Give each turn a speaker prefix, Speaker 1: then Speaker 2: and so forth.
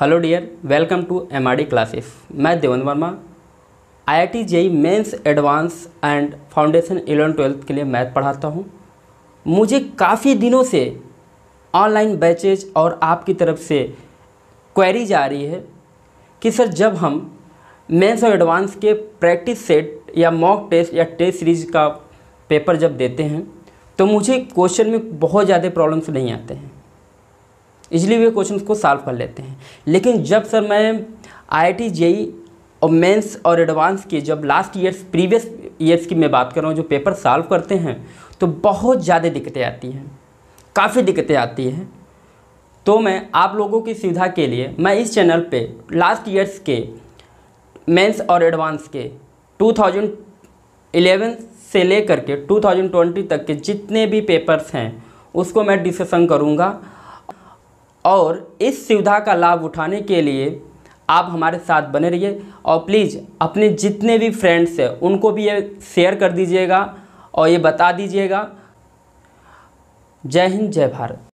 Speaker 1: hello dear welcome to M classes मैं Devan Verma I I T JEE mains advance and foundation eleven twelfth के लिए math पढ़ाता हूँ मुझे काफ़ी दिनों से ऑनलाइन बैचेज और आपकी तरफ से क्वेरी जा रही है कि सर जब हम मेंस और एडवांस के प्रैक्टिस सेट या मॉक टेस्ट या टेस्ट सीरीज का पेपर जब देते हैं तो मुझे क्वेश्चन में बहुत ज़्यादा प्रॉब्लम्स नहीं आते हैं इसलिए वे क्वेश्चन को सॉल्व कर लेते हैं लेकिन जब सर मैं आई आई जेई और मेंस और एडवांस के जब लास्ट ईयर्स प्रीवियस ईयर्स की मैं बात कर रहा हूँ जो पेपर सॉल्व करते हैं तो बहुत ज़्यादा दिक्कतें आती हैं काफ़ी दिक्कतें आती हैं तो मैं आप लोगों की सुविधा के लिए मैं इस चैनल पे लास्ट ईयर्स के मेंस और एडवांस के 2011 से लेकर के 2020 तक के जितने भी पेपर्स हैं उसको मैं डिस्कशन करूँगा और इस सुविधा का लाभ उठाने के लिए आप हमारे साथ बने रहिए और प्लीज़ अपने जितने भी फ्रेंड्स हैं उनको भी ये शेयर कर दीजिएगा और ये बता दीजिएगा जय हिंद जय भारत